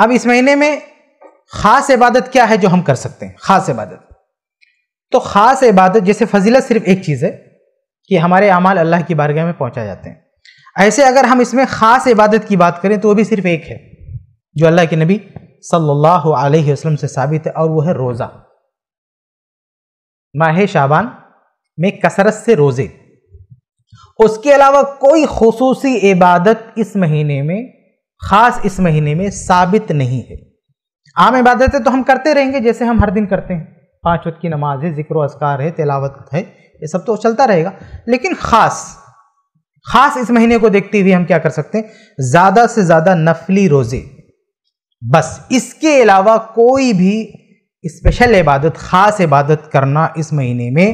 अब इस महीने में ख़ास इबादत क्या है जो हम कर सकते हैं ख़ास इबादत तो ख़ास इबादत जैसे फजीलत सिर्फ एक चीज़ है कि हमारे अमाल अल्लाह की बारगाह में पहुंचा जाते हैं ऐसे अगर हम इसमें ख़ास इबादत की बात करें तो वो भी सिर्फ एक है जो अल्लाह के नबी सल्लल्लाहु अलैहि वसल्लम से साबित है और वो है रोज़ा माह शाबान में कसरत से रोज़े उसके अलावा कोई खसूसी इबादत इस महीने में खास इस महीने में साबित नहीं है आम इबादतें तो हम करते रहेंगे जैसे हम हर दिन करते हैं पांच वक्त की नमाज है जिक्र असकार है तिलावत है ये सब तो चलता रहेगा लेकिन ख़ास ख़ास इस महीने को देखते हुए हम क्या कर सकते हैं ज़्यादा से ज़्यादा नफली रोज़े बस इसके अलावा कोई भी स्पेशल इबादत ख़ास इबादत करना इस महीने में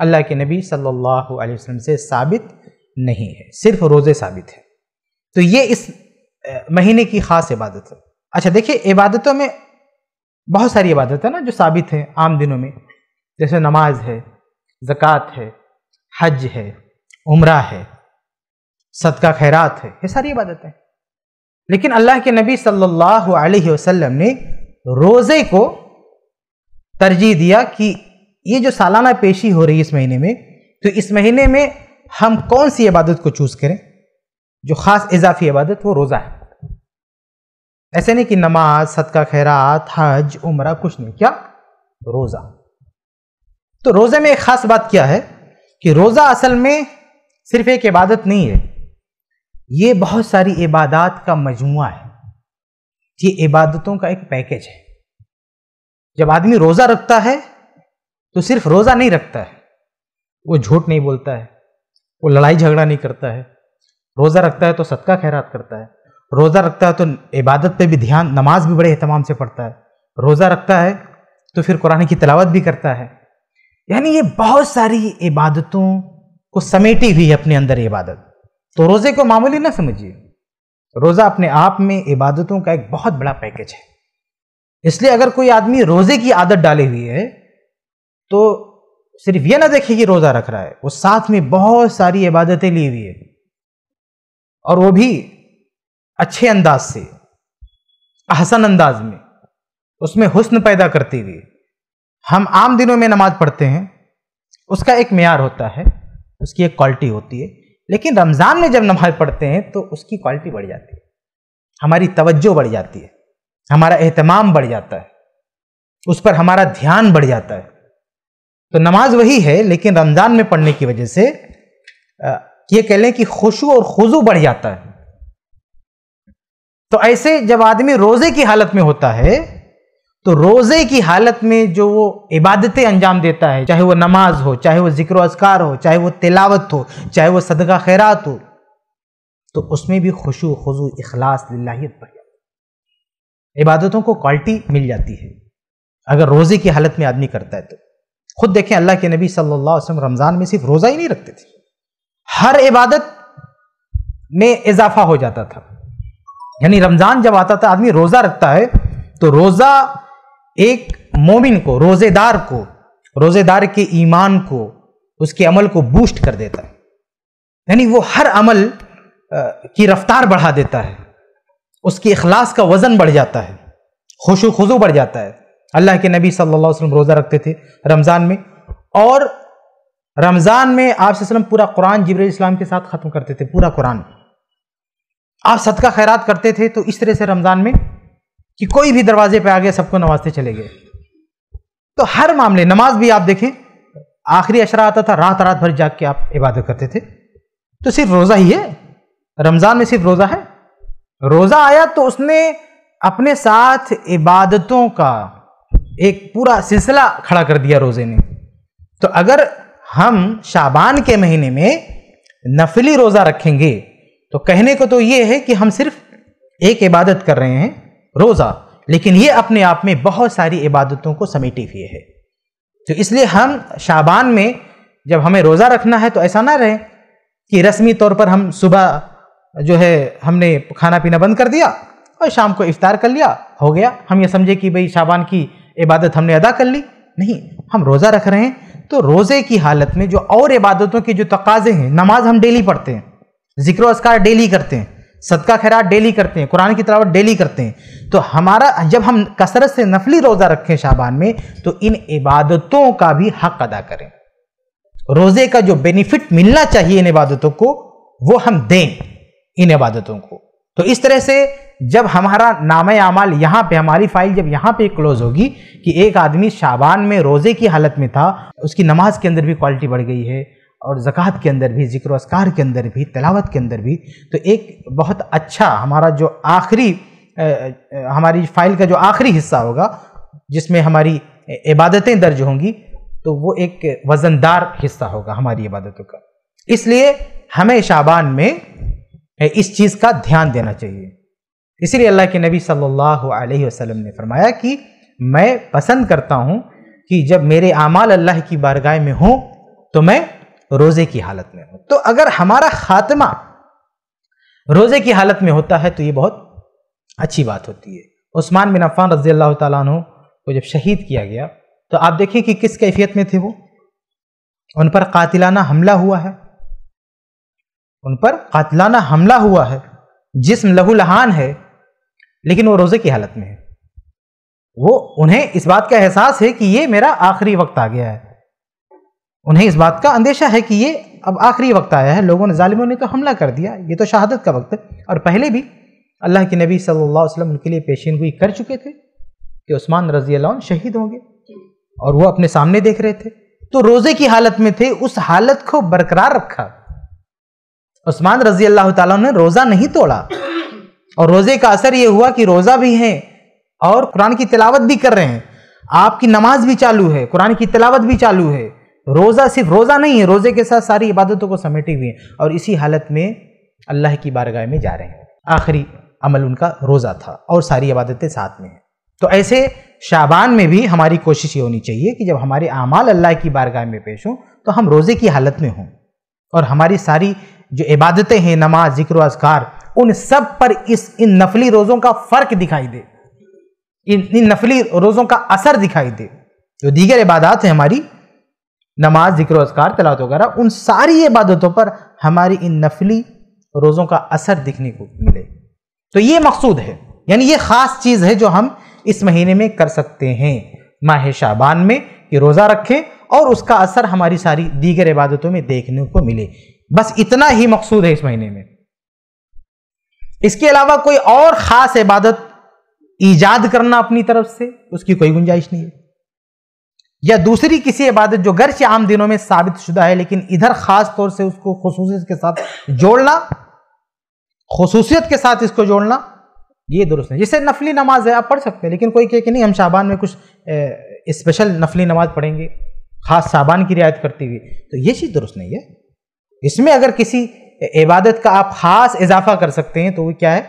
अल्लाह के नबी सल्लल्लाहु अलैहि वसल्लम से साबित नहीं है सिर्फ रोज़े साबित है तो ये इस महीने की ख़ास इबादत है अच्छा देखिए इबादतों में बहुत सारी इबादत है ना जो साबित हैं आम दिनों में जैसे नमाज है ज़क़़त है हज है उम्र है सदका खैरात है ये सारी इबादतें लेकिन अल्लाह के नबी सल्लल्लाहु अलैहि वसल्लम ने रोज़े को तरजीह दिया कि ये जो सालाना पेशी हो रही है इस महीने में तो इस महीने में हम कौन सी इबादत को चूज़ करें जो ख़ास इजाफी इबादत वो रोज़ा है ऐसे नहीं कि नमाज सदका खैरात हज उम्र कुछ नहीं क्या रोज़ा तो रोज़े में एक ख़ास बात क्या है कि रोज़ा असल में सिर्फ एक इबादत नहीं है ये बहुत सारी इबादत का मजमू है ये इबादतों का एक पैकेज है जब आदमी रोज़ा रखता है तो सिर्फ रोज़ा नहीं रखता है वो झूठ नहीं बोलता है वो लड़ाई झगड़ा नहीं करता है रोज़ा रखता है तो सदका खैरात करता है रोज़ा रखता है तो इबादत पे भी ध्यान नमाज भी बड़े अहतमाम से पढ़ता है रोज़ा रखता है तो फिर कुरान की तलावत भी करता है यानी ये बहुत सारी इबादतों को समेटी हुई है अपने अंदर इबादत तो रोज़े को मामूली ना समझिए रोज़ा अपने आप में इबादतों का एक बहुत बड़ा पैकेज है इसलिए अगर कोई आदमी रोज़े की आदत डाली हुई है तो सिर्फ ये ना देखे कि रोज़ा रख रहा है वो साथ में बहुत सारी इबादतें ली हुई है और वो भी अच्छे अंदाज से हसन अंदाज में उसमें हुस्न पैदा करते हुए हम आम दिनों में नमाज पढ़ते हैं उसका एक मैार होता है उसकी एक क्वालिटी होती है लेकिन रमज़ान में जब नमाज पढ़ते हैं तो उसकी क्वालिटी बढ़ जाती है हमारी तवज्जो बढ़ जाती है हमारा अहतमाम बढ़ जाता है उस पर हमारा ध्यान बढ़ जाता है तो नमाज वही है लेकिन रमज़ान में पढ़ने की वजह से ये कह लें कि खुशू और खुजू बढ़ जाता है तो ऐसे जब आदमी रोज़े की हालत में होता है तो रोज़े की हालत में जो वो इबादतें अंजाम देता है चाहे वो नमाज हो चाहे वो जिक्र अजकार हो चाहे वो तिलावत हो चाहे वो सदका खैरात हो तो उसमें भी खुशु खजू अखलास लाहियत बढ़ जाती इबादतों को क्वालिटी मिल जाती है अगर रोज़े की हालत में आदमी करता है तो खुद देखें अल्लाह के नबी सल्लल्लाहु अलैहि वसल्लम रमज़ान में सिर्फ रोज़ा ही नहीं रखते थे हर इबादत में इजाफा हो जाता था यानी रमज़ान जब आता था आदमी रोज़ा रखता है तो रोज़ा एक मोमिन को रोज़ेदार को रोज़ेदार के ईमान को उसके अमल को बूस्ट कर देता है यानी वो हर अमल की रफ्तार बढ़ा देता है उसके अखलास का वज़न बढ़ जाता है खुशो खुजू बढ़ जाता है अल्लाह के नबी सल्लल्लाहु अलैहि वसल्लम रोज़ा रखते थे रमज़ान में और रमज़ान में आप पूरा कुरान जबरील इस्लाम के साथ ख़त्म करते थे पूरा कुरान आप सदका खैरात करते थे तो इस तरह से रमज़ान में कि कोई भी दरवाजे पे आ गया सबको नवाजते चले गए तो हर मामले नमाज भी आप देखें आखिरी अशरा आता था रात रात भर जाग के आप इबादत करते थे तो सिर्फ रोज़ा ही है रमज़ान में सिर्फ रोज़ा है रोज़ा आया तो उसने अपने साथ इबादतों का एक पूरा सिलसिला खड़ा कर दिया रोज़े ने तो अगर हम शाबान के महीने में नफली रोज़ा रखेंगे तो कहने को तो ये है कि हम सिर्फ एक इबादत कर रहे हैं रोज़ा लेकिन ये अपने आप में बहुत सारी इबादतों को समेटे हुए है तो इसलिए हम शाबान में जब हमें रोज़ा रखना है तो ऐसा ना रहे कि रस्मी तौर पर हम सुबह जो है हमने खाना पीना बंद कर दिया और शाम को इफ्तार कर लिया हो गया हम ये समझे कि भाई शाबान की इबादत हमने अदा कर ली नहीं हम रोज़ा रख रहे हैं तो रोज़े की हालत में जो और इबादतों के जो तकाजे हैं नमाज हम डेली पढ़ते हैं जिक्र असकार डेली करते हैं सदका खैरा डेली करते हैं कुरान की तलावत डेली करते हैं तो हमारा जब हम कसरत से नफली रोज़ा रखें शाबान में तो इन इबादतों का भी हक अदा करें रोज़े का जो बेनिफिट मिलना चाहिए इन इबादतों को वो हम दें इन इबादतों को तो इस तरह से जब हमारा नाम अमाल यहाँ पे हमारी फाइल जब यहाँ पे क्लोज होगी कि एक आदमी शाबान में रोज़े की हालत में था उसकी नमाज के अंदर भी क्वालिटी बढ़ गई है और ज़क़़त के अंदर भी ज़िक्र असकार के अंदर भी तलावत के अंदर भी तो एक बहुत अच्छा हमारा जो आखिरी हमारी फ़ाइल का जो आखिरी हिस्सा होगा जिसमें हमारी इबादतें दर्ज होंगी तो वो एक वज़नदार हिस्सा होगा हमारी इबादतों का इसलिए हमें शाबान में इस चीज़ का ध्यान देना चाहिए इसीलिए अल्लाह के नबी सल्लल्लाहु अलैहि वसल्लम ने फरमाया कि मैं पसंद करता हूँ कि जब मेरे आमाल अल्लाह की बारगाह में हों तो मैं रोजे की हालत में हो तो अगर हमारा खात्मा रोजे की हालत में होता है तो ये बहुत अच्छी बात होती है उस्मान बिन अफान रजी अल्लाह तु को जब शहीद किया गया तो आप देखें कि किस कैफियत में थे वो उन पर कातिलाना हमला हुआ है उन पर कातिलाना हमला हुआ है जिसम लहूलहान है लेकिन वो रोजे की हालत में है वो उन्हें इस बात का एहसास है कि ये मेरा आखिरी वक्त आ गया है उन्हें इस बात का अंदेशा है कि ये अब आखिरी वक्त आया है लोगों ने ालिमों ने तो हमला कर दिया ये तो शहादत का वक्त है और पहले भी अल्लाह के नबी सल्लल्लाहु अलैहि वसल्लम उनके लिए पेशीनगोई कर चुके थे कि उस्मान रजी शहीद होंगे और वो अपने सामने देख रहे थे तो रोज़े की हालत में थे उस हालत को बरकरार रखा उस्मान रजी अल्लाह ताला ने रोज़ा नहीं तोड़ा और रोज़े का असर ये हुआ कि रोज़ा भी हैं और कुरान की तिलावत भी कर रहे हैं आपकी नमाज भी चालू है कुरान की तिलावत भी चालू है रोज़ा सिर्फ रोज़ा नहीं है रोज़े के साथ सारी इबादतों को समेटे हुए हैं और इसी हालत में अल्लाह की बारगाह में जा रहे हैं आखिरी अमल उनका रोज़ा था और सारी इबादतें साथ में हैं तो ऐसे शाबान में भी हमारी कोशिश ये होनी चाहिए कि जब हमारे अमाल अल्लाह की बारगाह में पेश हों तो हम रोज़े की हालत में हों और हमारी सारी जो इबादतें हैं नमाज जिक्र अजगार उन सब पर इस इन नफली रोज़ों का फ़र्क दिखाई दे इन इन नफली रोज़ों का असर दिखाई दे जो दीगर इबादत हैं हमारी नमाज जिक्र असकार तलात वगैरह उन सारी इबादतों पर हमारी इन नफली रोज़ों का असर दिखने को मिले तो ये मकसूद है यानी ये ख़ास चीज़ है जो हम इस महीने में कर सकते हैं माह शाबान में कि रोज़ा रखें और उसका असर हमारी सारी दीगर इबादतों में देखने को मिले बस इतना ही मकसूद है इस महीने में इसके अलावा कोई और ख़ास इबादत ईजाद करना अपनी तरफ से उसकी कोई गुंजाइश नहीं है या दूसरी किसी इबादत जो गर्च आम दिनों में साबित शुदा है लेकिन इधर खास तौर से उसको खसूसियत के साथ जोड़ना खसूसियत के साथ इसको जोड़ना ये दुरुस्त है जैसे नफली नमाज है आप पढ़ सकते हैं लेकिन कोई कहे कि नहीं हम शाबान में कुछ स्पेशल नफली नमाज पढ़ेंगे खास साबान की रियायत करती हुई तो ये चीज़ दुरुस्त नहीं है इसमें अगर किसी इबादत का आप खास इजाफा कर सकते हैं तो वो क्या है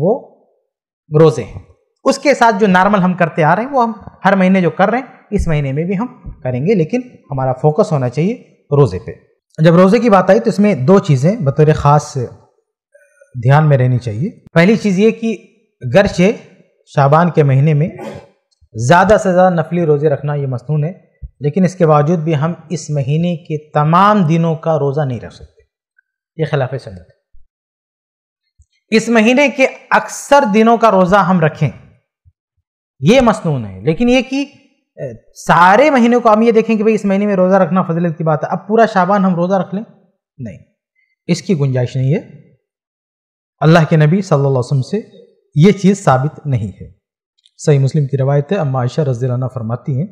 वो रोज़े हैं उसके साथ जो नॉर्मल हम करते आ रहे हैं वो हम हर महीने जो कर रहे हैं इस महीने में भी हम करेंगे लेकिन हमारा फोकस होना चाहिए रोज़े पे जब रोज़े की बात आई तो इसमें दो चीज़ें बतौर ख़ास ध्यान में रहनी चाहिए पहली चीज़ ये कि गरचे शाबान के महीने में ज़्यादा से ज़्यादा नफली रोज़े रखना ये मसनून है लेकिन इसके बावजूद भी हम इस महीने के तमाम दिनों का रोज़ा नहीं रख सकते ये खिलाफ सनत इस महीने के अक्सर दिनों का रोज़ा हम रखें ये मसनून है लेकिन ये कि सारे महीने को हम ये देखें कि भाई इस महीने में रोज़ा रखना फजलत की बात है अब पूरा शाबान हम रोज़ा रख लें नहीं इसकी गुंजाइश नहीं है अल्लाह के नबी सल्लल्लाहु अलैहि वसल्लम से ये चीज़ साबित नहीं है सही मुस्लिम की रवायत है अम्मा आयशा रजीलाना फरमाती हैं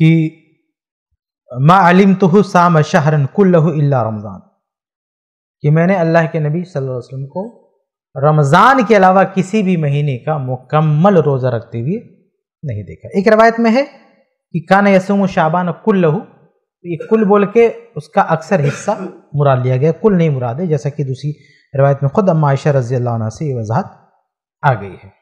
कि मा आलिम तो साम शहरन कुल्लहु इल्ला रमज़ान कि मैंने अल्लाह के नबी सल्लल्लाहु अलैहि वसल्लम को रमज़ान के अलावा किसी भी महीने का मुकम्मल रोज़ा रखते हुए नहीं देखा एक रवायत में है कि कान यसुम शाबान कुल लहू ये कुल बोल के उसका अक्सर हिस्सा मुराद लिया गया कुल नहीं मुराद है जैसा कि दूसरी रवायत में ख़ुद अम्मा आयशा रज़ी से ये वजाहत आ गई है